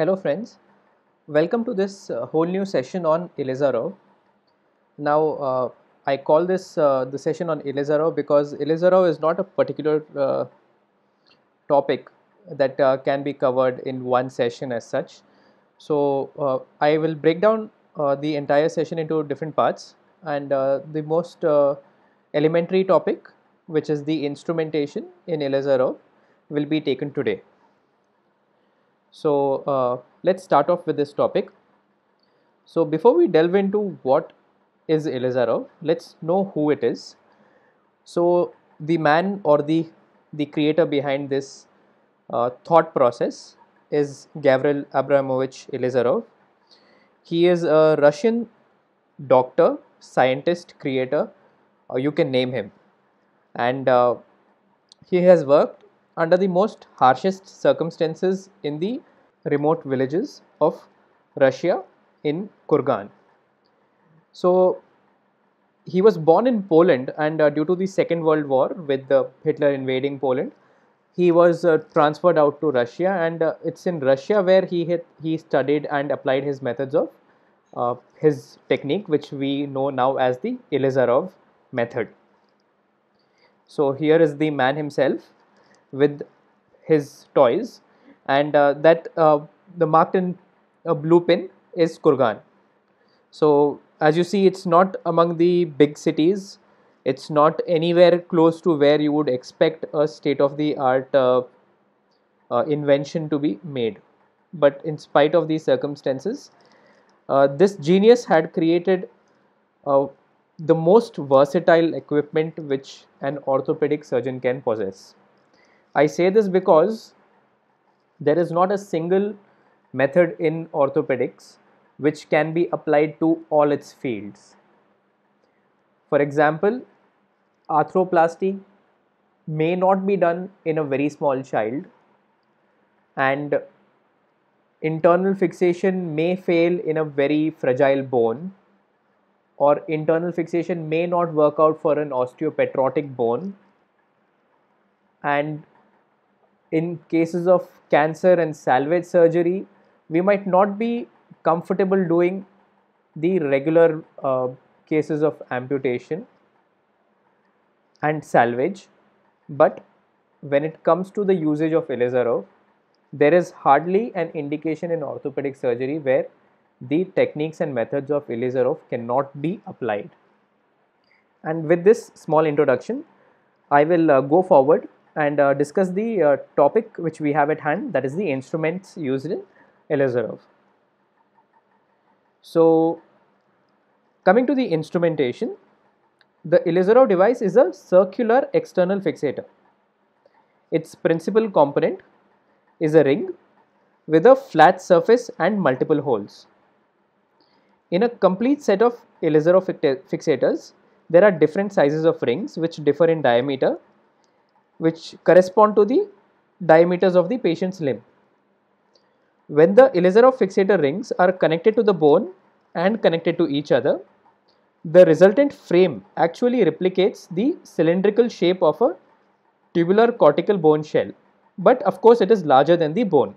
Hello friends, welcome to this uh, whole new session on Elizarov. Now uh, I call this uh, the session on Elizarov because Elizarov is not a particular uh, topic that uh, can be covered in one session as such. So uh, I will break down the entire session into different parts and the most elementary topic which is the instrumentation in Elizarov will be taken today. So uh, let's start off with this topic. So before we delve into what is Elizarov, let's know who it is. So the man or the the creator behind this uh, thought process is Gavril Abramovich Elizarov. He is a Russian doctor, scientist, creator, or uh, you can name him. And uh, he has worked under the most harshest circumstances in the remote villages of Russia in Kurgan. So he was born in Poland and uh, due to the Second World War with uh, Hitler invading Poland, he was uh, transferred out to Russia and uh, it's in Russia where he he studied and applied his methods of uh, his technique which we know now as the Elizarov method. So here is the man himself with his toys and uh, that uh, the marked in uh, blue pin is Kurgan. So as you see it's not among the big cities it's not anywhere close to where you would expect a state of the art uh, uh, invention to be made but in spite of these circumstances uh, this genius had created the most versatile equipment which an orthopedic surgeon can possess I say this because there is not a single method in orthopedics which can be applied to all its fields. For example, arthroplasty may not be done in a very small child and internal fixation may fail in a very fragile bone or internal fixation may not work out for an osteopetrotic bone and in cases of cancer and salvage surgery, we might not be comfortable doing the regular uh, cases of amputation and salvage. But when it comes to the usage of Elizarov, there is hardly an indication in orthopedic surgery where the techniques and methods of Elizarov cannot be applied. And with this small introduction, I will uh, go forward and uh, discuss the uh, topic which we have at hand that is the instruments used in Elezerov. So coming to the instrumentation, the Elezerov device is a circular external fixator. Its principal component is a ring with a flat surface and multiple holes. In a complete set of Elezerov fixators, there are different sizes of rings which differ in diameter which correspond to the diameters of the patient's limb. When the of fixator rings are connected to the bone and connected to each other, the resultant frame actually replicates the cylindrical shape of a tubular cortical bone shell, but of course it is larger than the bone.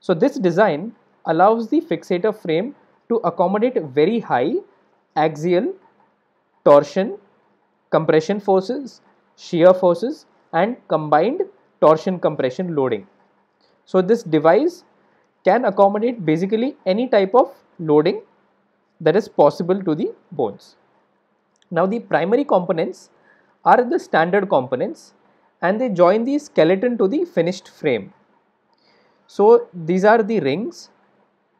So this design allows the fixator frame to accommodate very high axial, torsion, compression forces shear forces and combined torsion compression loading. So this device can accommodate basically any type of loading that is possible to the bones. Now the primary components are the standard components and they join the skeleton to the finished frame. So these are the rings,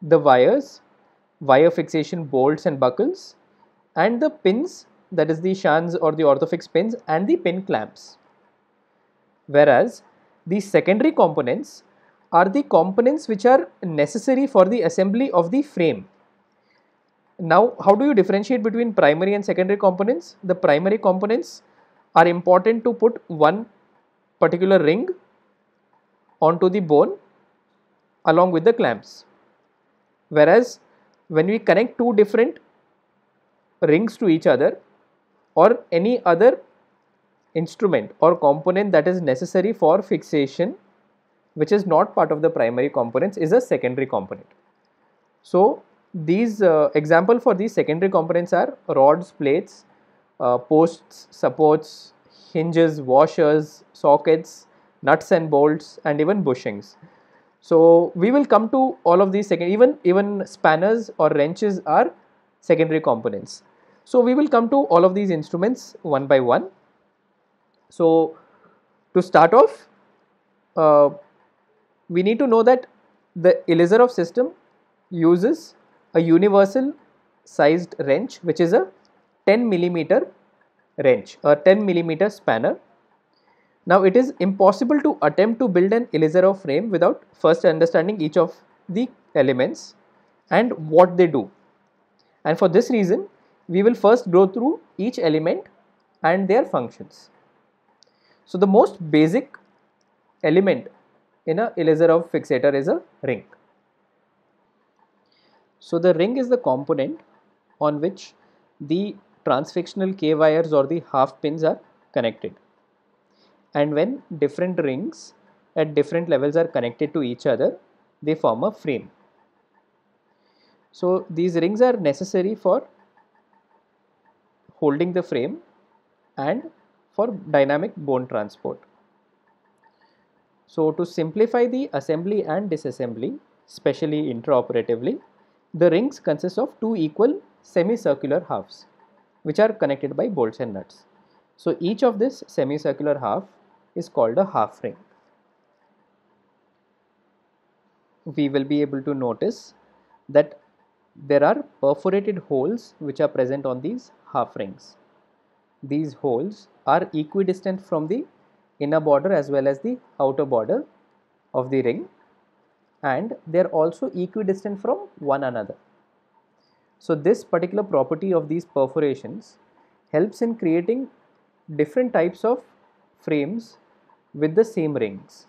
the wires, wire fixation bolts and buckles and the pins that is the shunts or the orthofix pins and the pin clamps. Whereas the secondary components are the components which are necessary for the assembly of the frame. Now how do you differentiate between primary and secondary components? The primary components are important to put one particular ring onto the bone along with the clamps. Whereas when we connect two different rings to each other, or any other instrument or component that is necessary for fixation which is not part of the primary components is a secondary component. So, these uh, example for these secondary components are rods, plates, uh, posts, supports, hinges, washers, sockets, nuts and bolts and even bushings. So, we will come to all of these second even even spanners or wrenches are secondary components. So we will come to all of these instruments one by one. So to start off, uh, we need to know that the Elizarov system uses a universal sized wrench which is a 10 millimeter wrench or 10 millimeter spanner. Now it is impossible to attempt to build an Elizarov frame without first understanding each of the elements and what they do. And for this reason we will first go through each element and their functions. So the most basic element in a elixir of fixator is a ring. So the ring is the component on which the transfictional K wires or the half pins are connected. And when different rings at different levels are connected to each other, they form a frame. So these rings are necessary for holding the frame and for dynamic bone transport. So to simplify the assembly and disassembly, especially intraoperatively, the rings consist of two equal semicircular halves which are connected by bolts and nuts. So each of this semicircular half is called a half ring. We will be able to notice that there are perforated holes which are present on these half rings. These holes are equidistant from the inner border as well as the outer border of the ring and they are also equidistant from one another. So this particular property of these perforations helps in creating different types of frames with the same rings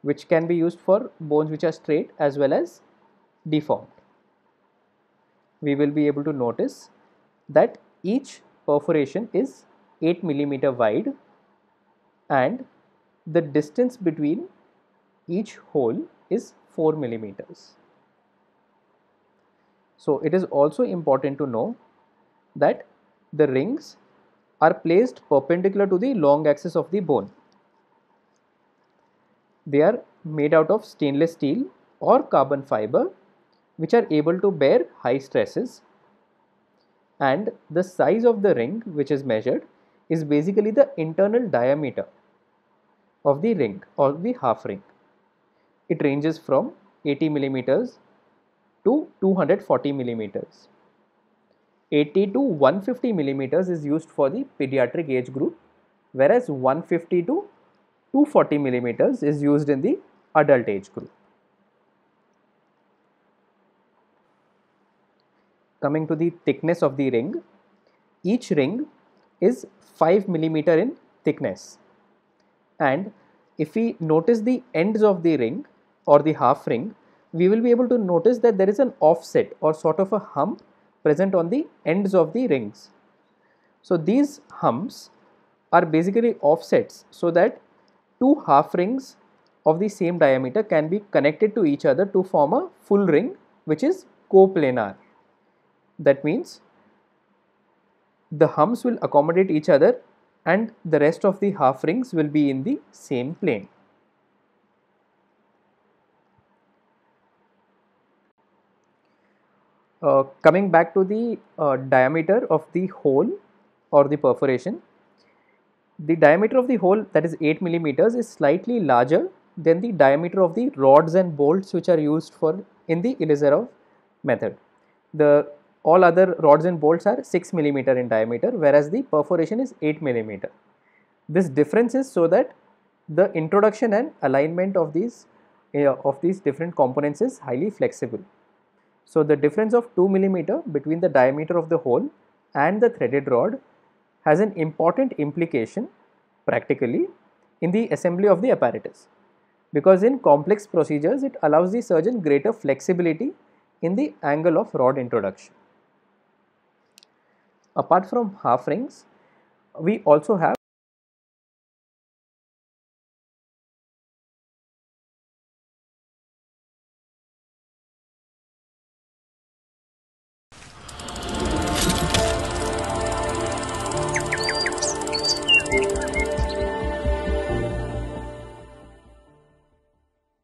which can be used for bones which are straight as well as deformed we will be able to notice that each perforation is 8 millimeter wide and the distance between each hole is 4 millimeters. So, it is also important to know that the rings are placed perpendicular to the long axis of the bone. They are made out of stainless steel or carbon fiber which are able to bear high stresses and the size of the ring which is measured is basically the internal diameter of the ring or the half ring. It ranges from 80 millimeters to 240 millimeters. 80 to 150 millimeters is used for the pediatric age group whereas 150 to 240 millimeters is used in the adult age group. coming to the thickness of the ring, each ring is 5 millimeter in thickness. And if we notice the ends of the ring or the half ring, we will be able to notice that there is an offset or sort of a hump present on the ends of the rings. So these humps are basically offsets so that two half rings of the same diameter can be connected to each other to form a full ring which is coplanar. That means the humps will accommodate each other and the rest of the half rings will be in the same plane. Uh, coming back to the uh, diameter of the hole or the perforation, the diameter of the hole that is 8 millimeters is slightly larger than the diameter of the rods and bolts which are used for in the Elizarov method. The all other rods and bolts are 6 millimeter in diameter whereas the perforation is 8 millimeter. This difference is so that the introduction and alignment of these uh, of these different components is highly flexible. So, the difference of 2 millimeter between the diameter of the hole and the threaded rod has an important implication practically in the assembly of the apparatus because in complex procedures it allows the surgeon greater flexibility in the angle of rod introduction. Apart from half rings, we also have